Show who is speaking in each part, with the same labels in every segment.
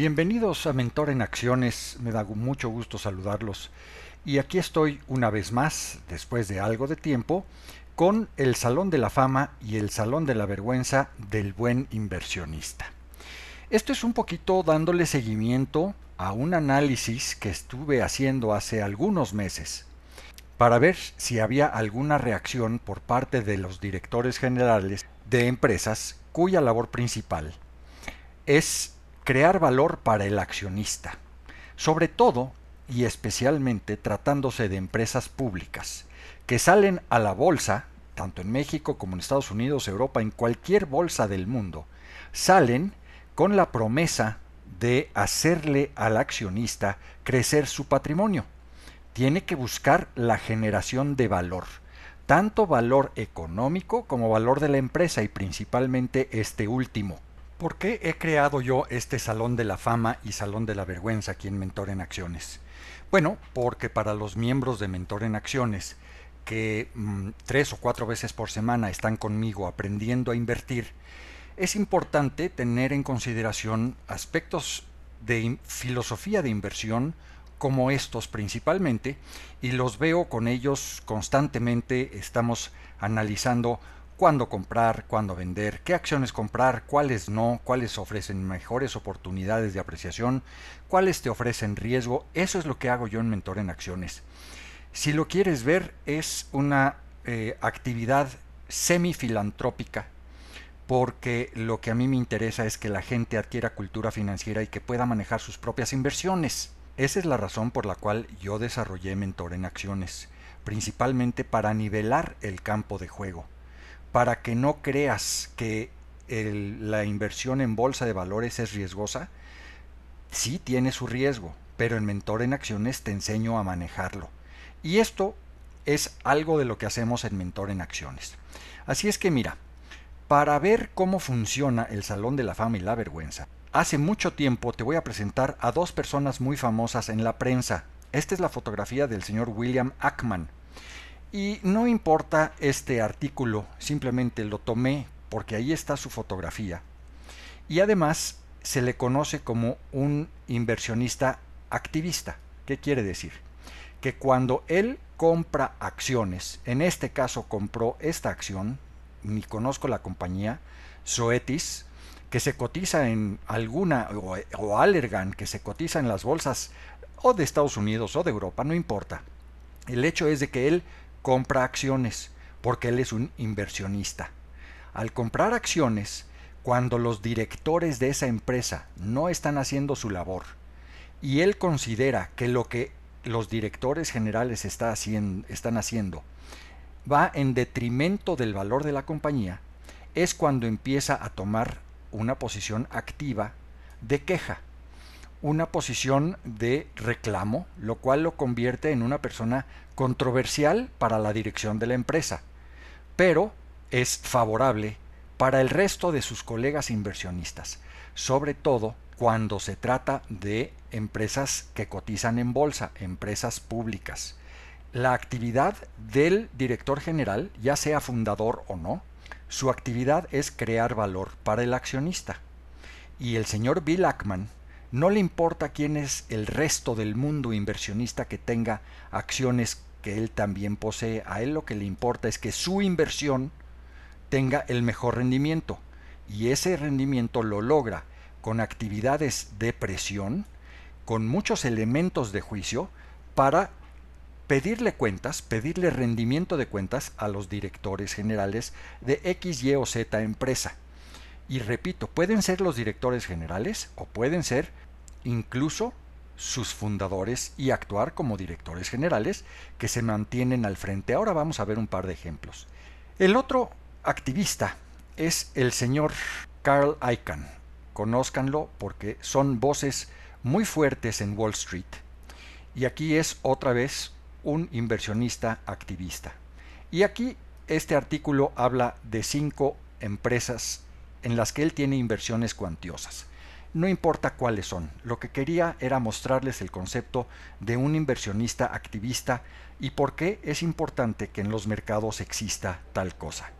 Speaker 1: Bienvenidos a Mentor en Acciones, me da mucho gusto saludarlos. Y aquí estoy una vez más, después de algo de tiempo, con el Salón de la Fama y el Salón de la Vergüenza del Buen Inversionista. Esto es un poquito dándole seguimiento a un análisis que estuve haciendo hace algunos meses para ver si había alguna reacción por parte de los directores generales de empresas cuya labor principal es crear valor para el accionista, sobre todo y especialmente tratándose de empresas públicas, que salen a la bolsa, tanto en México como en Estados Unidos, Europa, en cualquier bolsa del mundo, salen con la promesa de hacerle al accionista crecer su patrimonio. Tiene que buscar la generación de valor, tanto valor económico como valor de la empresa y principalmente este último ¿Por qué he creado yo este Salón de la Fama y Salón de la Vergüenza aquí en Mentor en Acciones? Bueno, porque para los miembros de Mentor en Acciones, que mm, tres o cuatro veces por semana están conmigo aprendiendo a invertir, es importante tener en consideración aspectos de filosofía de inversión como estos principalmente y los veo con ellos constantemente, estamos analizando cuándo comprar, cuándo vender, qué acciones comprar, cuáles no, cuáles ofrecen mejores oportunidades de apreciación, cuáles te ofrecen riesgo. Eso es lo que hago yo en Mentor en Acciones. Si lo quieres ver, es una eh, actividad semi filantrópica porque lo que a mí me interesa es que la gente adquiera cultura financiera y que pueda manejar sus propias inversiones. Esa es la razón por la cual yo desarrollé Mentor en Acciones, principalmente para nivelar el campo de juego para que no creas que la inversión en bolsa de valores es riesgosa, sí tiene su riesgo, pero en Mentor en Acciones te enseño a manejarlo. Y esto es algo de lo que hacemos en Mentor en Acciones. Así es que mira, para ver cómo funciona el Salón de la Fama y la Vergüenza, hace mucho tiempo te voy a presentar a dos personas muy famosas en la prensa. Esta es la fotografía del señor William Ackman, y no importa este artículo, simplemente lo tomé porque ahí está su fotografía. Y además se le conoce como un inversionista activista. ¿Qué quiere decir? Que cuando él compra acciones, en este caso compró esta acción, ni conozco la compañía, Soetis, que se cotiza en alguna, o, o Allergan, que se cotiza en las bolsas o de Estados Unidos o de Europa, no importa. El hecho es de que él compra acciones, porque él es un inversionista. Al comprar acciones, cuando los directores de esa empresa no están haciendo su labor y él considera que lo que los directores generales está haciendo, están haciendo va en detrimento del valor de la compañía, es cuando empieza a tomar una posición activa de queja, una posición de reclamo, lo cual lo convierte en una persona controversial para la dirección de la empresa, pero es favorable para el resto de sus colegas inversionistas, sobre todo cuando se trata de empresas que cotizan en bolsa, empresas públicas. La actividad del director general, ya sea fundador o no, su actividad es crear valor para el accionista. Y el señor Bill Ackman no le importa quién es el resto del mundo inversionista que tenga acciones que él también posee. A él lo que le importa es que su inversión tenga el mejor rendimiento y ese rendimiento lo logra con actividades de presión, con muchos elementos de juicio para pedirle cuentas, pedirle rendimiento de cuentas a los directores generales de X, Y o Z empresa. Y repito, pueden ser los directores generales o pueden ser incluso sus fundadores y actuar como directores generales que se mantienen al frente. Ahora vamos a ver un par de ejemplos. El otro activista es el señor Carl Icahn. Conózcanlo porque son voces muy fuertes en Wall Street. Y aquí es otra vez un inversionista activista. Y aquí este artículo habla de cinco empresas en las que él tiene inversiones cuantiosas. No importa cuáles son, lo que quería era mostrarles el concepto de un inversionista activista y por qué es importante que en los mercados exista tal cosa.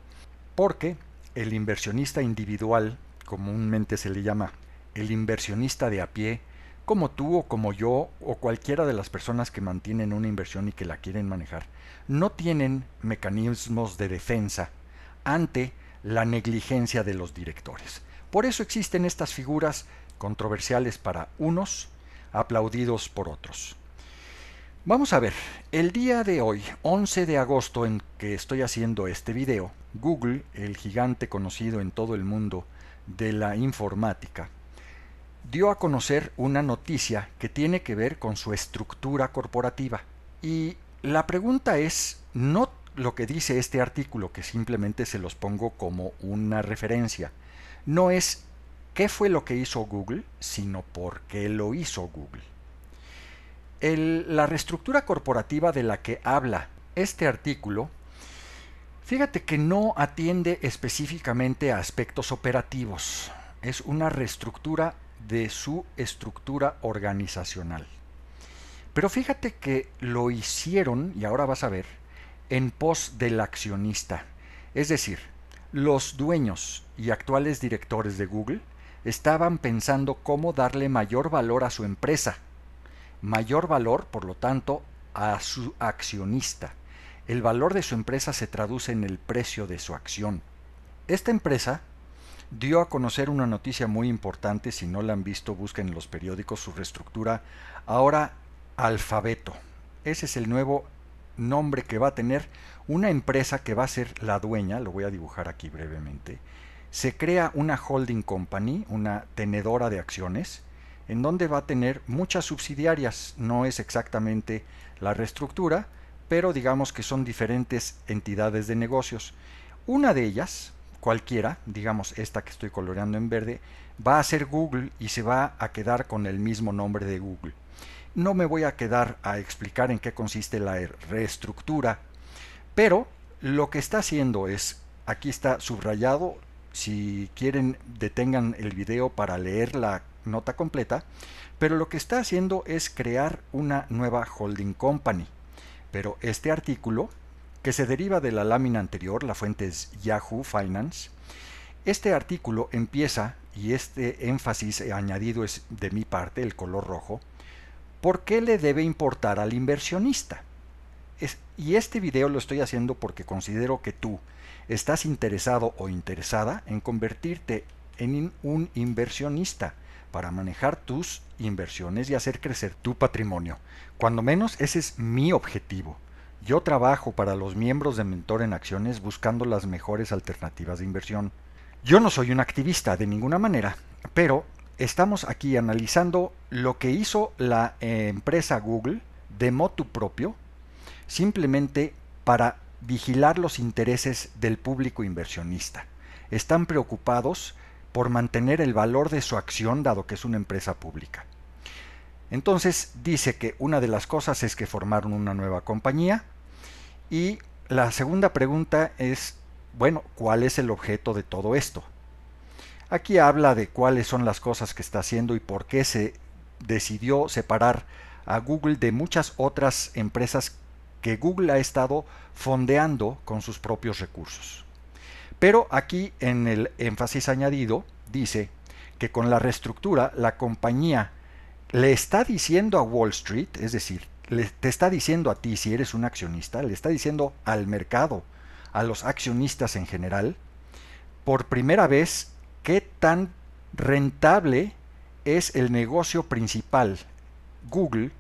Speaker 1: Porque el inversionista individual, comúnmente se le llama, el inversionista de a pie, como tú o como yo o cualquiera de las personas que mantienen una inversión y que la quieren manejar, no tienen mecanismos de defensa ante la negligencia de los directores. Por eso existen estas figuras controversiales para unos, aplaudidos por otros. Vamos a ver, el día de hoy, 11 de agosto en que estoy haciendo este video, Google, el gigante conocido en todo el mundo de la informática, dio a conocer una noticia que tiene que ver con su estructura corporativa. Y la pregunta es, no lo que dice este artículo, que simplemente se los pongo como una referencia, no es qué fue lo que hizo Google, sino por qué lo hizo Google. la reestructura corporativa de la que habla este artículo, fíjate que no atiende específicamente a aspectos operativos, es una reestructura de su estructura organizacional. Pero fíjate que lo hicieron, y ahora vas a ver, en pos del accionista. Es decir, los dueños y actuales directores de Google estaban pensando cómo darle mayor valor a su empresa, mayor valor, por lo tanto, a su accionista. El valor de su empresa se traduce en el precio de su acción. Esta empresa dio a conocer una noticia muy importante, si no la han visto busquen en los periódicos su reestructura, ahora Alfabeto. Ese es el nuevo nombre que va a tener una empresa que va a ser la dueña, lo voy a dibujar aquí brevemente, se crea una holding company, una tenedora de acciones, en donde va a tener muchas subsidiarias, no es exactamente la reestructura, pero digamos que son diferentes entidades de negocios. Una de ellas, cualquiera, digamos esta que estoy coloreando en verde, va a ser Google y se va a quedar con el mismo nombre de Google. No me voy a quedar a explicar en qué consiste la reestructura, pero lo que está haciendo es, aquí está subrayado, si quieren detengan el video para leer la nota completa, pero lo que está haciendo es crear una nueva holding company. Pero este artículo, que se deriva de la lámina anterior, la fuente es Yahoo Finance, este artículo empieza, y este énfasis añadido es de mi parte, el color rojo, ¿por qué le debe importar al inversionista? y este video lo estoy haciendo porque considero que tú estás interesado o interesada en convertirte en un inversionista para manejar tus inversiones y hacer crecer tu patrimonio. Cuando menos ese es mi objetivo. Yo trabajo para los miembros de Mentor en Acciones buscando las mejores alternativas de inversión. Yo no soy un activista de ninguna manera, pero estamos aquí analizando lo que hizo la eh, empresa Google de motu propio, simplemente para vigilar los intereses del público inversionista. Están preocupados por mantener el valor de su acción dado que es una empresa pública. Entonces dice que una de las cosas es que formaron una nueva compañía y la segunda pregunta es, bueno, ¿cuál es el objeto de todo esto? Aquí habla de cuáles son las cosas que está haciendo y por qué se decidió separar a Google de muchas otras empresas que Google ha estado fondeando con sus propios recursos. Pero aquí en el énfasis añadido dice que con la reestructura la compañía le está diciendo a Wall Street, es decir, te está diciendo a ti si eres un accionista, le está diciendo al mercado, a los accionistas en general, por primera vez qué tan rentable es el negocio principal, Google,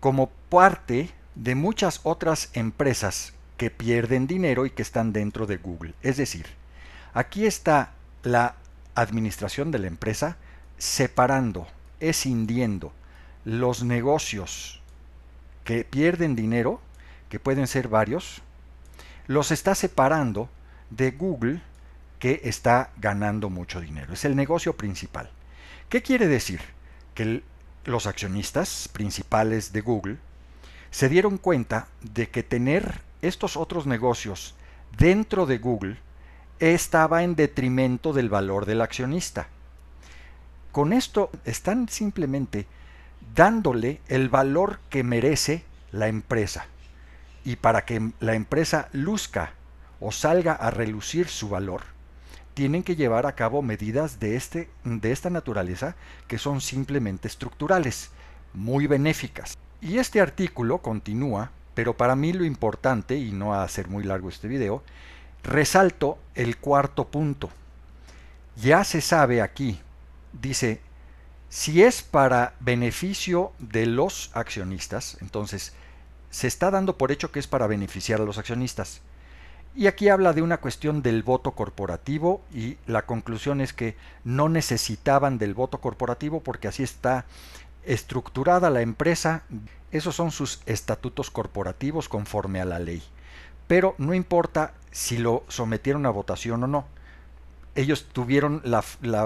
Speaker 1: como parte de muchas otras empresas que pierden dinero y que están dentro de Google. Es decir, aquí está la administración de la empresa separando, escindiendo los negocios que pierden dinero, que pueden ser varios, los está separando de Google que está ganando mucho dinero. Es el negocio principal. ¿Qué quiere decir? Que los accionistas principales de Google se dieron cuenta de que tener estos otros negocios dentro de Google estaba en detrimento del valor del accionista. Con esto están simplemente dándole el valor que merece la empresa. Y para que la empresa luzca o salga a relucir su valor, tienen que llevar a cabo medidas de, este, de esta naturaleza que son simplemente estructurales, muy benéficas. Y este artículo continúa, pero para mí lo importante, y no hacer muy largo este video, resalto el cuarto punto. Ya se sabe aquí, dice, si es para beneficio de los accionistas, entonces se está dando por hecho que es para beneficiar a los accionistas. Y aquí habla de una cuestión del voto corporativo y la conclusión es que no necesitaban del voto corporativo porque así está estructurada la empresa. Esos son sus estatutos corporativos conforme a la ley. Pero no importa si lo sometieron a votación o no. Ellos tuvieron la,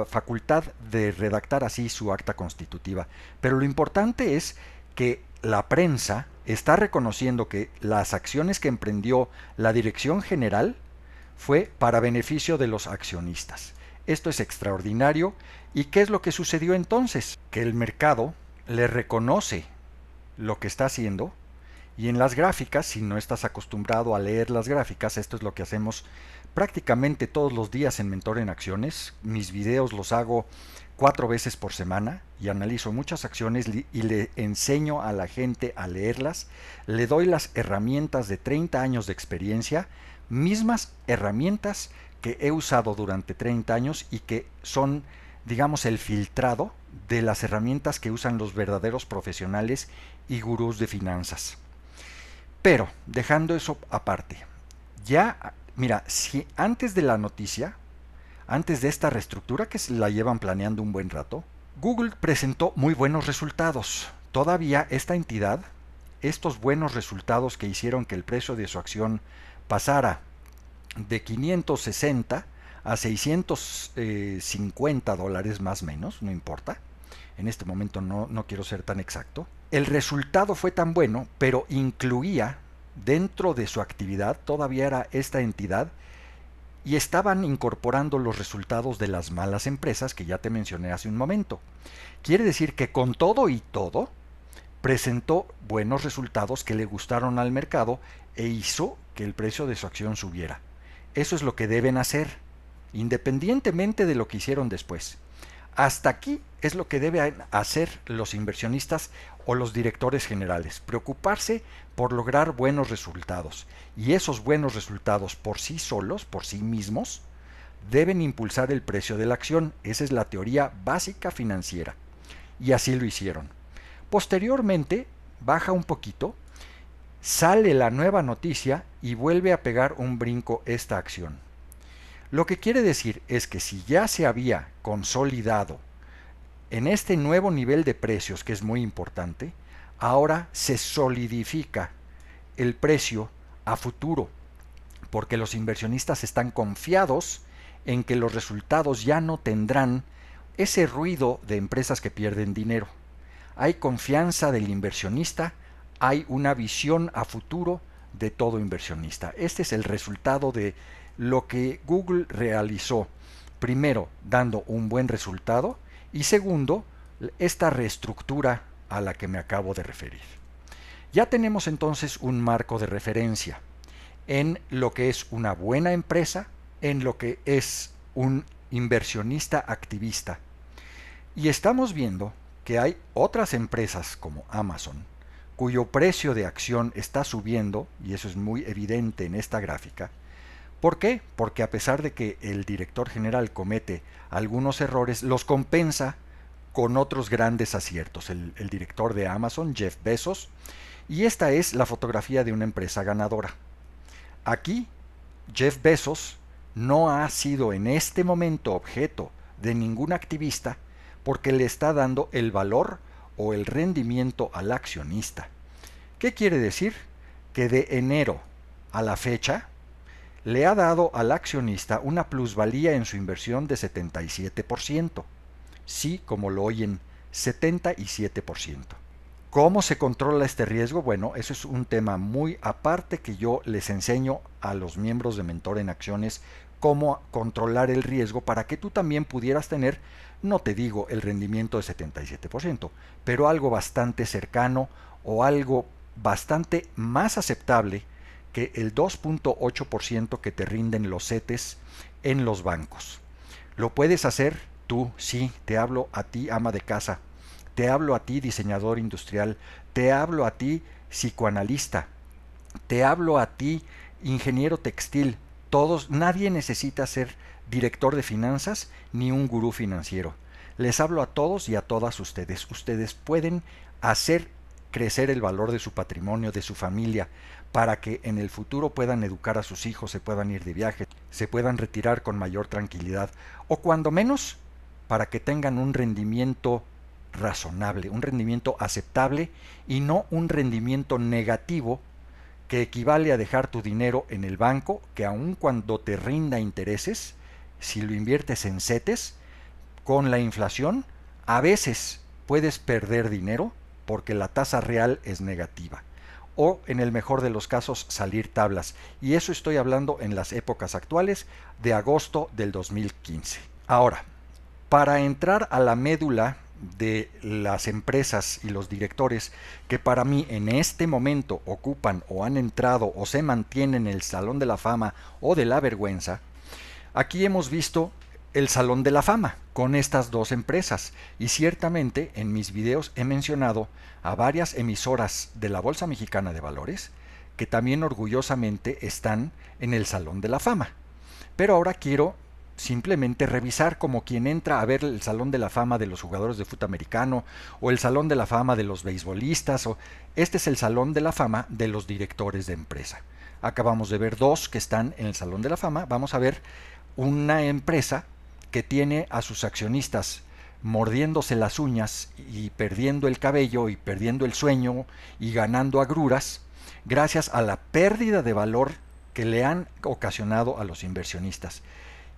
Speaker 1: facultad de redactar así su acta constitutiva. Pero lo importante es que la prensa, está reconociendo que las acciones que emprendió la Dirección General fue para beneficio de los accionistas. Esto es extraordinario. ¿Y qué es lo que sucedió entonces? Que el mercado le reconoce lo que está haciendo y en las gráficas, si no estás acostumbrado a leer las gráficas, esto es lo que hacemos prácticamente todos los días en Mentor en Acciones. Mis videos los hago cuatro veces por semana y analizo muchas acciones y le enseño a la gente a leerlas, le doy las herramientas de 30 años de experiencia, mismas herramientas que he usado durante 30 años y que son, digamos, el filtrado de las herramientas que usan los verdaderos profesionales y gurús de finanzas. Pero, dejando eso aparte, ya, mira, si antes de la noticia, antes de esta reestructura que se la llevan planeando un buen rato, Google presentó muy buenos resultados. Todavía esta entidad, estos buenos resultados que hicieron que el precio de su acción pasara de 560 a 650 dólares más o menos, no importa. En este momento no, no quiero ser tan exacto. El resultado fue tan bueno, pero incluía dentro de su actividad, todavía era esta entidad, y estaban incorporando los resultados de las malas empresas que ya te mencioné hace un momento. Quiere decir que con todo y todo, presentó buenos resultados que le gustaron al mercado e hizo que el precio de su acción subiera. Eso es lo que deben hacer, independientemente de lo que hicieron después. Hasta aquí es lo que deben hacer los inversionistas o los directores generales, preocuparse por lograr buenos resultados. Y esos buenos resultados por sí solos, por sí mismos, deben impulsar el precio de la acción. Esa es la teoría básica financiera. Y así lo hicieron. Posteriormente, baja un poquito, sale la nueva noticia y vuelve a pegar un brinco esta acción. Lo que quiere decir es que si ya se había consolidado en este nuevo nivel de precios, que es muy importante, ahora se solidifica el precio a futuro, porque los inversionistas están confiados en que los resultados ya no tendrán ese ruido de empresas que pierden dinero. Hay confianza del inversionista, hay una visión a futuro de todo inversionista. Este es el resultado de lo que Google realizó. Primero, dando un buen resultado, y segundo, esta reestructura a la que me acabo de referir. Ya tenemos entonces un marco de referencia en lo que es una buena empresa, en lo que es un inversionista activista. Y estamos viendo que hay otras empresas como Amazon, cuyo precio de acción está subiendo, y eso es muy evidente en esta gráfica, ¿Por qué? Porque a pesar de que el director general comete algunos errores, los compensa con otros grandes aciertos. El, director de Amazon, Jeff Bezos, y esta es la fotografía de una empresa ganadora. Aquí, Jeff Bezos no ha sido en este momento objeto de ningún activista porque le está dando el valor o el rendimiento al accionista. ¿Qué quiere decir? Que de enero a la fecha, le ha dado al accionista una plusvalía en su inversión de 77%. Sí, como lo oyen, 77%. ¿Cómo se controla este riesgo? Bueno, eso es un tema muy aparte que yo les enseño a los miembros de Mentor en Acciones cómo controlar el riesgo para que tú también pudieras tener, no te digo el rendimiento de 77%, pero algo bastante cercano o algo bastante más aceptable que el 2.8% que te rinden los CETES en los bancos. Lo puedes hacer tú, sí, te hablo a ti, ama de casa, te hablo a ti, diseñador industrial, te hablo a ti, psicoanalista, te hablo a ti, ingeniero textil, todos, nadie necesita ser director de finanzas ni un gurú financiero. Les hablo a todos y a todas ustedes. Ustedes pueden hacer crecer el valor de su patrimonio, de su familia para que en el futuro puedan educar a sus hijos, se puedan ir de viaje, se puedan retirar con mayor tranquilidad, o cuando menos, para que tengan un rendimiento razonable, un rendimiento aceptable y no un rendimiento negativo que equivale a dejar tu dinero en el banco, que aun cuando te rinda intereses, si lo inviertes en setes con la inflación, a veces puedes perder dinero porque la tasa real es negativa o en el mejor de los casos salir tablas. Y eso estoy hablando en las épocas actuales de agosto del 2015. Ahora, para entrar a la médula de las empresas y los directores que para mí en este momento ocupan o han entrado o se mantienen en el Salón de la Fama o de la Vergüenza, aquí hemos visto el Salón de la Fama, con estas dos empresas y ciertamente en mis videos he mencionado a varias emisoras de la Bolsa Mexicana de Valores que también orgullosamente están en el Salón de la Fama. Pero ahora quiero simplemente revisar como quien entra a ver el Salón de la Fama de los jugadores de fútbol americano o el Salón de la Fama de los beisbolistas o este es el Salón de la Fama de los directores de empresa. Acabamos de ver dos que están en el Salón de la Fama. Vamos a ver una empresa que tiene a sus accionistas mordiéndose las uñas y perdiendo el cabello y perdiendo el sueño y ganando agruras gracias a la pérdida de valor que le han ocasionado a los inversionistas.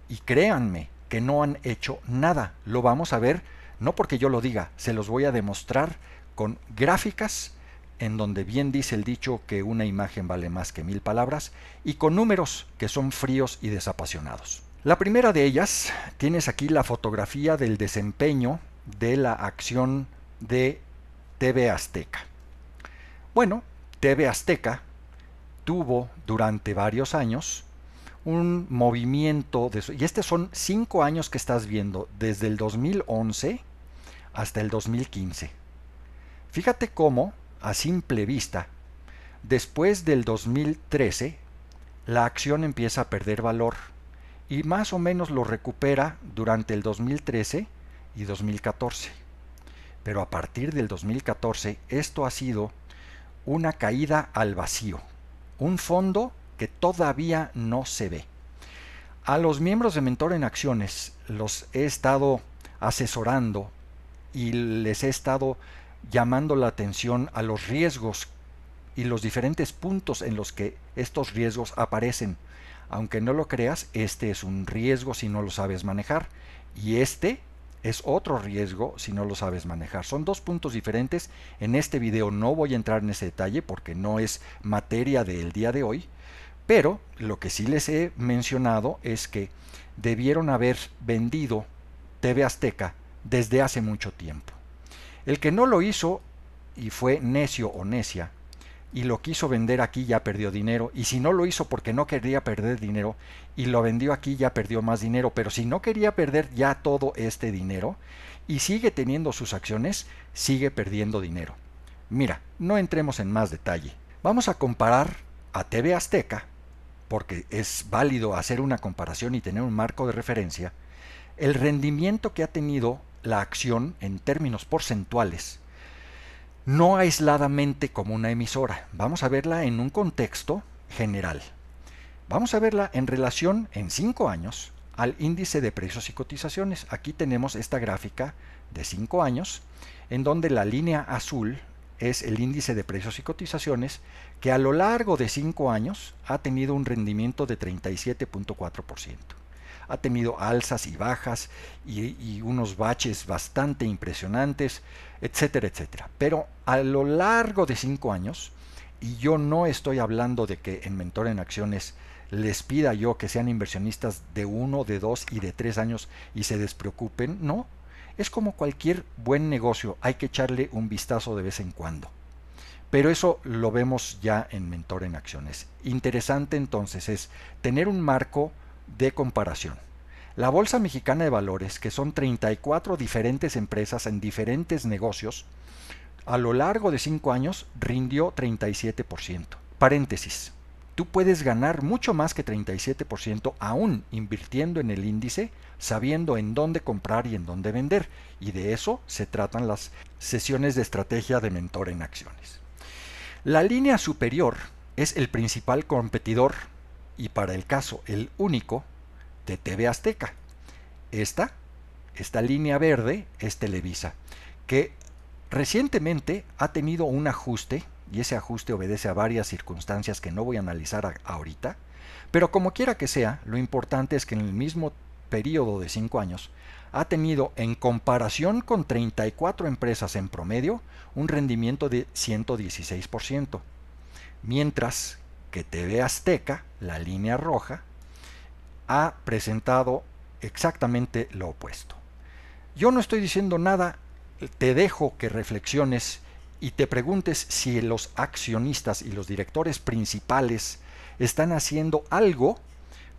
Speaker 1: Y créanme que no han hecho nada. Lo vamos a ver, no porque yo lo diga, se los voy a demostrar con gráficas en donde bien dice el dicho que una imagen vale más que mil palabras y con números que son fríos y desapasionados. La primera de ellas, tienes aquí la fotografía del desempeño de la acción de TV Azteca. Bueno, TV Azteca tuvo durante varios años un movimiento, de, y estos son cinco años que estás viendo, desde el 2011 hasta el 2015. Fíjate cómo, a simple vista, después del 2013, la acción empieza a perder valor y más o menos lo recupera durante el 2013 y 2014. Pero a partir del 2014 esto ha sido una caída al vacío, un fondo que todavía no se ve. A los miembros de Mentor en Acciones los he estado asesorando y les he estado llamando la atención a los riesgos y los diferentes puntos en los que estos riesgos aparecen aunque no lo creas, este es un riesgo si no lo sabes manejar. Y este es otro riesgo si no lo sabes manejar. Son dos puntos diferentes. En este video no voy a entrar en ese detalle porque no es materia del día de hoy. Pero lo que sí les he mencionado es que debieron haber vendido TV Azteca desde hace mucho tiempo. El que no lo hizo y fue necio o necia y lo quiso vender aquí ya perdió dinero, y si no lo hizo porque no quería perder dinero y lo vendió aquí ya perdió más dinero, pero si no quería perder ya todo este dinero y sigue teniendo sus acciones, sigue perdiendo dinero. Mira, no entremos en más detalle. Vamos a comparar a TV Azteca, porque es válido hacer una comparación y tener un marco de referencia, el rendimiento que ha tenido la acción en términos porcentuales no aisladamente como una emisora, vamos a verla en un contexto general. Vamos a verla en relación en 5 años al índice de precios y cotizaciones. Aquí tenemos esta gráfica de 5 años en donde la línea azul es el índice de precios y cotizaciones que a lo largo de 5 años ha tenido un rendimiento de 37.4% ha tenido alzas y bajas y, unos baches bastante impresionantes, etcétera, etcétera. Pero a lo largo de cinco años, y yo no estoy hablando de que en Mentor en Acciones les pida yo que sean inversionistas de uno, de dos y de tres años y se despreocupen, no. Es como cualquier buen negocio, hay que echarle un vistazo de vez en cuando. Pero eso lo vemos ya en Mentor en Acciones. Interesante entonces es tener un marco de comparación. La Bolsa Mexicana de Valores, que son 34 diferentes empresas en diferentes negocios, a lo largo de 5 años rindió 37%. Paréntesis. Tú puedes ganar mucho más que 37% aún invirtiendo en el índice, sabiendo en dónde comprar y en dónde vender. Y de eso se tratan las sesiones de estrategia de mentor en acciones. La línea superior es el principal competidor y para el caso el único de TV Azteca. Esta, esta línea verde es Televisa, que recientemente ha tenido un ajuste y ese ajuste obedece a varias circunstancias que no voy a analizar ahorita, pero como quiera que sea, lo importante es que en el mismo periodo de 5 años ha tenido en comparación con 34 empresas en promedio un rendimiento de 116%, mientras que TV Azteca, la línea roja, ha presentado exactamente lo opuesto. Yo no estoy diciendo nada, te dejo que reflexiones y te preguntes si los accionistas y los directores principales están haciendo algo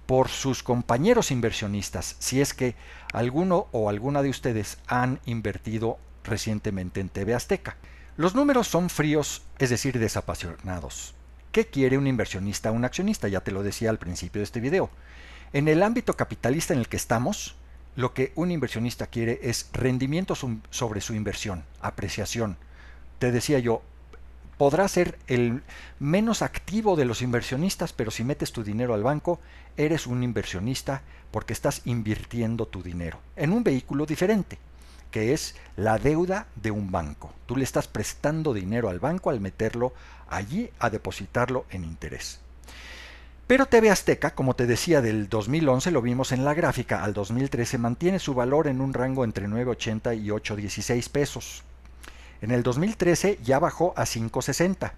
Speaker 1: por sus compañeros inversionistas, si es que alguno o alguna de ustedes han invertido recientemente en TV Azteca. Los números son fríos, es decir, desapasionados. ¿Qué quiere un inversionista o un accionista? Ya te lo decía al principio de este video. En el ámbito capitalista en el que estamos, lo que un inversionista quiere es rendimiento sobre su inversión, apreciación. Te decía yo, podrás ser el menos activo de los inversionistas, pero si metes tu dinero al banco, eres un inversionista porque estás invirtiendo tu dinero en un vehículo diferente que es la deuda de un banco. Tú le estás prestando dinero al banco al meterlo allí a depositarlo en interés. Pero TV Azteca, como te decía, del 2011 lo vimos en la gráfica al 2013, mantiene su valor en un rango entre 9,80 y 8,16 pesos. En el 2013 ya bajó a 5,60.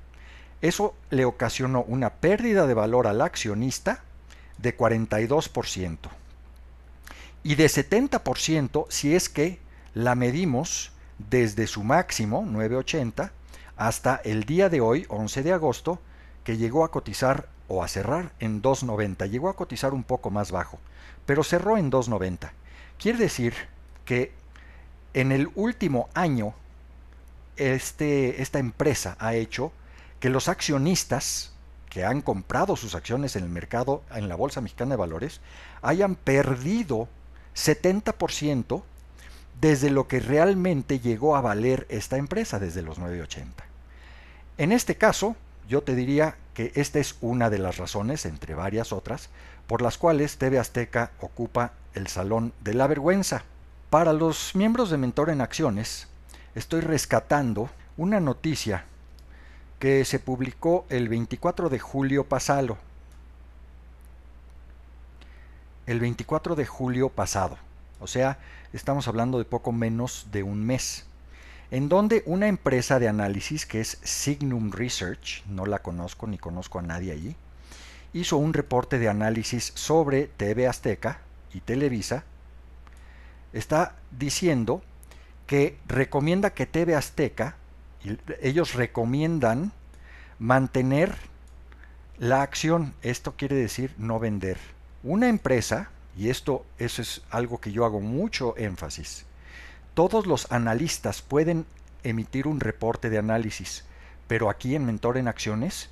Speaker 1: Eso le ocasionó una pérdida de valor al accionista de 42% y de 70% si es que la medimos desde su máximo, 980, hasta el día de hoy, 11 de agosto, que llegó a cotizar o a cerrar en 2.90. Llegó a cotizar un poco más bajo, pero cerró en 2.90. Quiere decir que en el último año este, esta empresa ha hecho que los accionistas que han comprado sus acciones en el mercado, en la Bolsa Mexicana de Valores, hayan perdido 70% desde lo que realmente llegó a valer esta empresa desde los 980. En este caso, yo te diría que esta es una de las razones, entre varias otras, por las cuales TV Azteca ocupa el Salón de la Vergüenza. Para los miembros de Mentor en Acciones, estoy rescatando una noticia que se publicó el 24 de julio pasado. El 24 de julio pasado. O sea, estamos hablando de poco menos de un mes. En donde una empresa de análisis que es Signum Research, no la conozco ni conozco a nadie allí, hizo un reporte de análisis sobre TV Azteca y Televisa. Está diciendo que recomienda que TV Azteca, ellos recomiendan mantener la acción. Esto quiere decir no vender. Una empresa y esto eso es algo que yo hago mucho énfasis, todos los analistas pueden emitir un reporte de análisis, pero aquí en Mentor en Acciones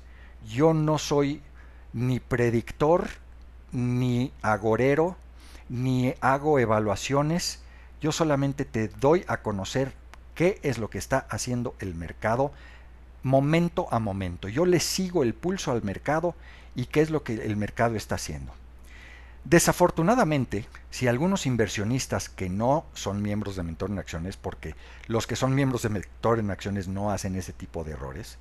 Speaker 1: yo no soy ni predictor, ni agorero, ni hago evaluaciones, yo solamente te doy a conocer qué es lo que está haciendo el mercado momento a momento. Yo le sigo el pulso al mercado y qué es lo que el mercado está haciendo. Desafortunadamente, si algunos inversionistas que no son miembros de Mentor en Acciones, porque los que son miembros de Mentor en Acciones no hacen ese tipo de errores,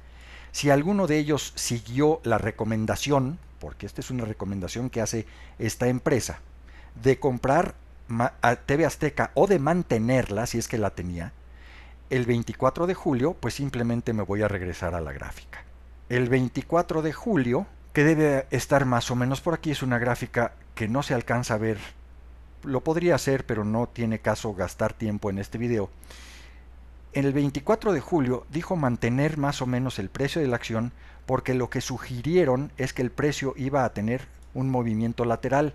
Speaker 1: si alguno de ellos siguió la recomendación, porque esta es una recomendación que hace esta empresa, de comprar TV Azteca o de mantenerla, si es que la tenía, el 24 de julio, pues simplemente me voy a regresar a la gráfica. El 24 de julio, que debe estar más o menos por aquí, es una gráfica que no se alcanza a ver, lo podría hacer, pero no tiene caso gastar tiempo en este video. En El 24 de julio dijo mantener más o menos el precio de la acción porque lo que sugirieron es que el precio iba a tener un movimiento lateral,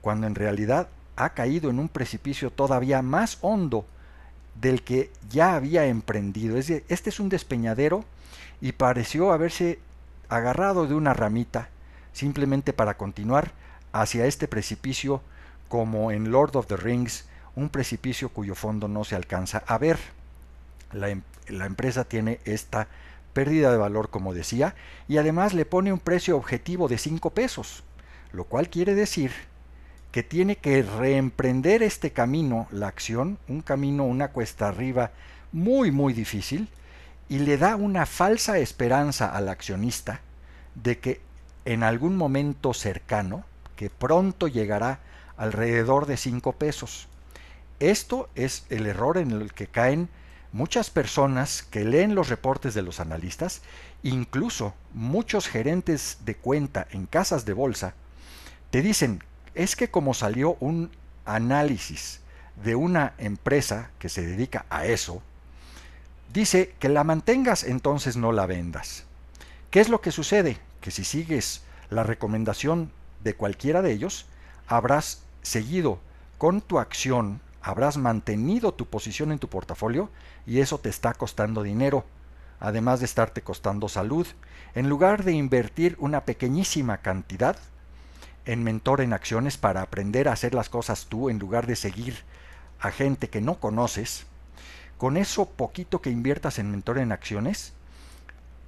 Speaker 1: cuando en realidad ha caído en un precipicio todavía más hondo del que ya había emprendido. Es este es un despeñadero y pareció haberse agarrado de una ramita simplemente para continuar hacia este precipicio como en Lord of the Rings, un precipicio cuyo fondo no se alcanza a ver. La, em-, la empresa tiene esta pérdida de valor, como decía, y además le pone un precio objetivo de 5 pesos, lo cual quiere decir que tiene que reemprender este camino, la acción, un camino, una cuesta arriba muy, muy difícil, y le da una falsa esperanza al accionista de que en algún momento cercano que pronto llegará alrededor de 5 pesos. Esto es el error en el que caen muchas personas que leen los reportes de los analistas, incluso muchos gerentes de cuenta en casas de bolsa, te dicen, es que como salió un análisis de una empresa que se dedica a eso, dice que la mantengas entonces no la vendas. ¿Qué es lo que sucede? Que si sigues la recomendación de cualquiera de ellos, habrás seguido con tu acción, habrás mantenido tu posición en tu portafolio y eso te está costando dinero, además de estarte costando salud. En lugar de invertir una pequeñísima cantidad en mentor en acciones para aprender a hacer las cosas tú en lugar de seguir a gente que no conoces, con eso poquito que inviertas en mentor en acciones,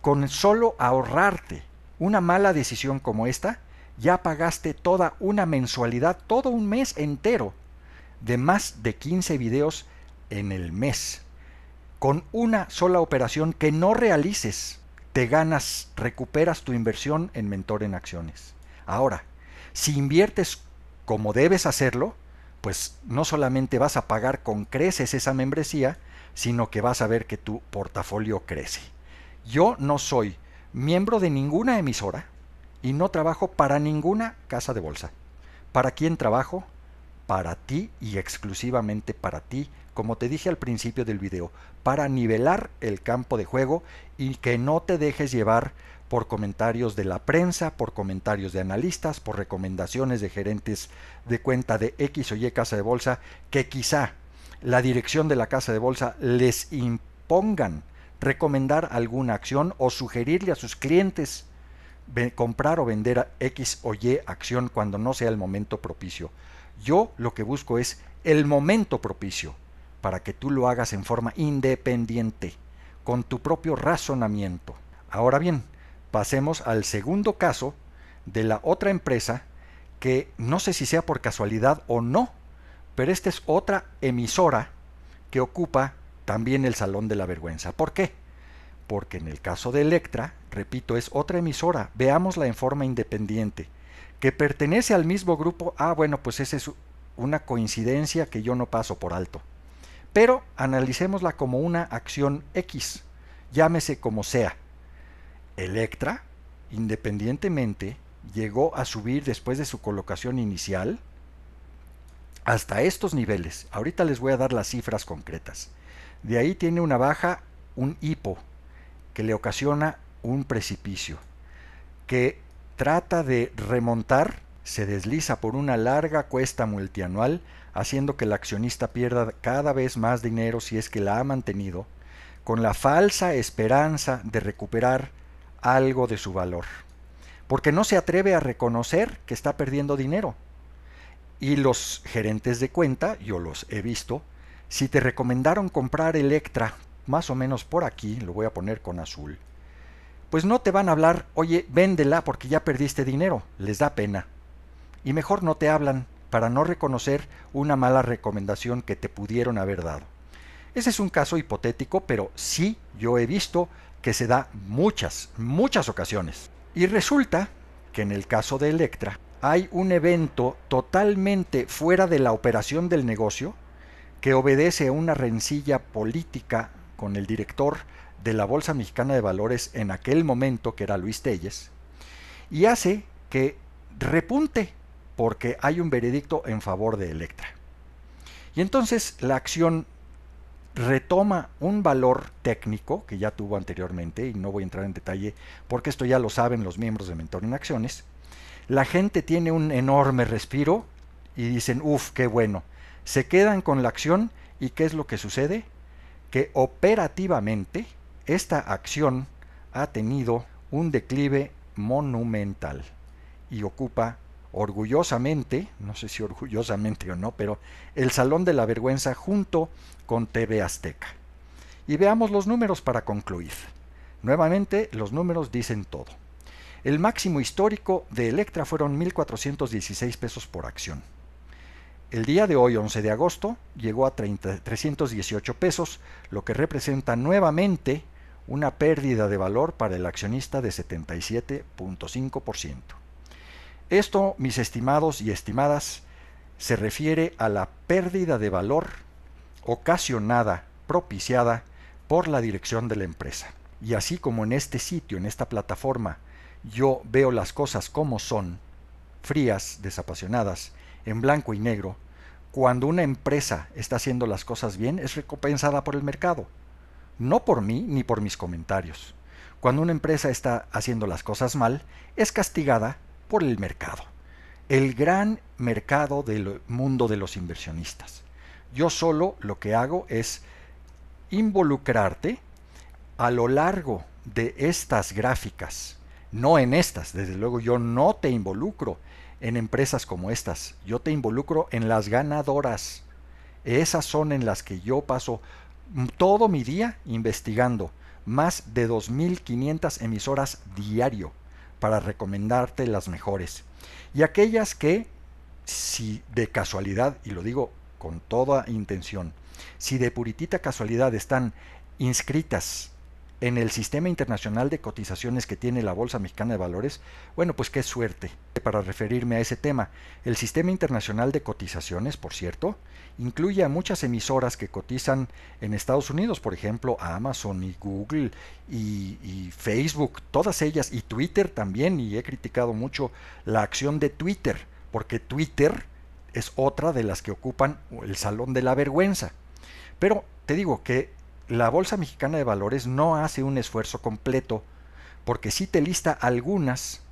Speaker 1: con solo ahorrarte una mala decisión como esta, ya pagaste toda una mensualidad, todo un mes entero de más de 15 videos en el mes. Con una sola operación que no realices, te ganas, recuperas tu inversión en Mentor en Acciones. Ahora, si inviertes como debes hacerlo, pues no solamente vas a pagar con creces esa membresía, sino que vas a ver que tu portafolio crece. Yo no soy miembro de ninguna emisora, y no trabajo para ninguna casa de bolsa. ¿Para quién trabajo? Para ti y exclusivamente para ti, como te dije al principio del video, para nivelar el campo de juego y que no te dejes llevar por comentarios de la prensa, por comentarios de analistas, por recomendaciones de gerentes de cuenta de X o Y casa de bolsa, que quizá la dirección de la casa de bolsa les impongan recomendar alguna acción o sugerirle a sus clientes comprar o vender a X o Y acción cuando no sea el momento propicio. Yo lo que busco es el momento propicio para que tú lo hagas en forma independiente, con tu propio razonamiento. Ahora bien, pasemos al segundo caso de la otra empresa que no sé si sea por casualidad o no, pero esta es otra emisora que ocupa también el Salón de la Vergüenza. ¿Por qué? porque en el caso de Electra, repito, es otra emisora, veámosla en forma independiente, que pertenece al mismo grupo, ah, bueno, pues esa es una coincidencia que yo no paso por alto. Pero analicémosla como una acción X, llámese como sea. Electra, independientemente, llegó a subir después de su colocación inicial hasta estos niveles. Ahorita les voy a dar las cifras concretas. De ahí tiene una baja, un hipo, que le ocasiona un precipicio, que trata de remontar, se desliza por una larga cuesta multianual, haciendo que el accionista pierda cada vez más dinero si es que la ha mantenido, con la falsa esperanza de recuperar algo de su valor, porque no se atreve a reconocer que está perdiendo dinero. Y los gerentes de cuenta, yo los he visto, si te recomendaron comprar Electra más o menos por aquí, lo voy a poner con azul, pues no te van a hablar, oye, véndela porque ya perdiste dinero, les da pena. Y mejor no te hablan para no reconocer una mala recomendación que te pudieron haber dado. Ese es un caso hipotético, pero sí yo he visto que se da muchas, muchas ocasiones. Y resulta que en el caso de Electra hay un evento totalmente fuera de la operación del negocio que obedece a una rencilla política con el director de la Bolsa Mexicana de Valores en aquel momento, que era Luis Telles, y hace que repunte porque hay un veredicto en favor de Electra. Y entonces la acción retoma un valor técnico que ya tuvo anteriormente, y no voy a entrar en detalle porque esto ya lo saben los miembros de Mentor en Acciones, la gente tiene un enorme respiro y dicen, uff, qué bueno, se quedan con la acción y ¿qué es lo que sucede? que operativamente esta acción ha tenido un declive monumental y ocupa orgullosamente, no sé si orgullosamente o no, pero el Salón de la Vergüenza junto con TV Azteca. Y veamos los números para concluir. Nuevamente, los números dicen todo. El máximo histórico de Electra fueron 1.416 pesos por acción. El día de hoy, 11 de agosto, llegó a 318 pesos, lo que representa nuevamente una pérdida de valor para el accionista de 77.5%. Esto, mis estimados y estimadas, se refiere a la pérdida de valor ocasionada, propiciada por la dirección de la empresa. Y así como en este sitio, en esta plataforma, yo veo las cosas como son, frías, desapasionadas, en blanco y negro, cuando una empresa está haciendo las cosas bien, es recompensada por el mercado, no por mí ni por mis comentarios. Cuando una empresa está haciendo las cosas mal, es castigada por el mercado, el gran mercado del mundo de los inversionistas. Yo solo lo que hago es involucrarte a lo largo de estas gráficas, no en estas, desde luego yo no te involucro en empresas como estas. Yo te involucro en las ganadoras. Esas son en las que yo paso todo mi día investigando más de 2.500 emisoras diario para recomendarte las mejores. Y aquellas que, si de casualidad, y lo digo con toda intención, si de puritita casualidad están inscritas en el sistema internacional de cotizaciones que tiene la Bolsa Mexicana de Valores, bueno, pues qué suerte para referirme a ese tema. El sistema internacional de cotizaciones, por cierto, incluye a muchas emisoras que cotizan en Estados Unidos, por ejemplo, a Amazon y Google y, y Facebook, todas ellas, y Twitter también, y he criticado mucho la acción de Twitter, porque Twitter es otra de las que ocupan el salón de la vergüenza. Pero te digo que la Bolsa Mexicana de Valores no hace un esfuerzo completo, porque si te lista algunas,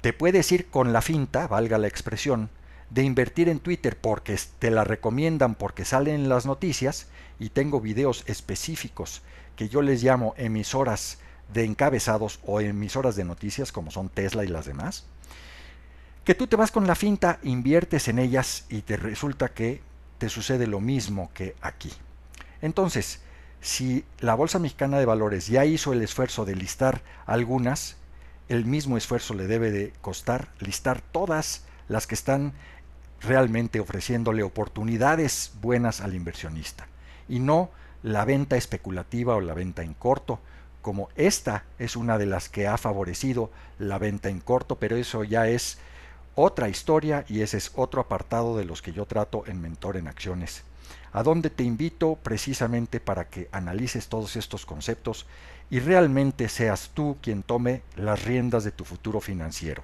Speaker 1: te puedes ir con la finta, valga la expresión, de invertir en Twitter porque te la recomiendan, porque salen las noticias, y tengo videos específicos que yo les llamo emisoras de encabezados o emisoras de noticias como son Tesla y las demás, que tú te vas con la finta, inviertes en ellas y te resulta que te sucede lo mismo que aquí. Entonces, si la Bolsa Mexicana de Valores ya hizo el esfuerzo de listar algunas, el mismo esfuerzo le debe de costar listar todas las que están realmente ofreciéndole oportunidades buenas al inversionista y no la venta especulativa o la venta en corto, como esta es una de las que ha favorecido la venta en corto, pero eso ya es otra historia y ese es otro apartado de los que yo trato en Mentor en Acciones a donde te invito precisamente para que analices todos estos conceptos y realmente seas tú quien tome las riendas de tu futuro financiero.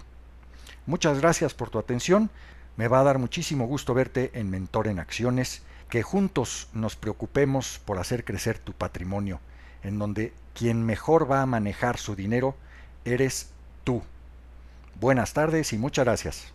Speaker 1: Muchas gracias por tu atención, me va a dar muchísimo gusto verte en Mentor en Acciones, que juntos nos preocupemos por hacer crecer tu patrimonio, en donde quien mejor va a manejar su dinero eres tú. Buenas tardes y muchas gracias.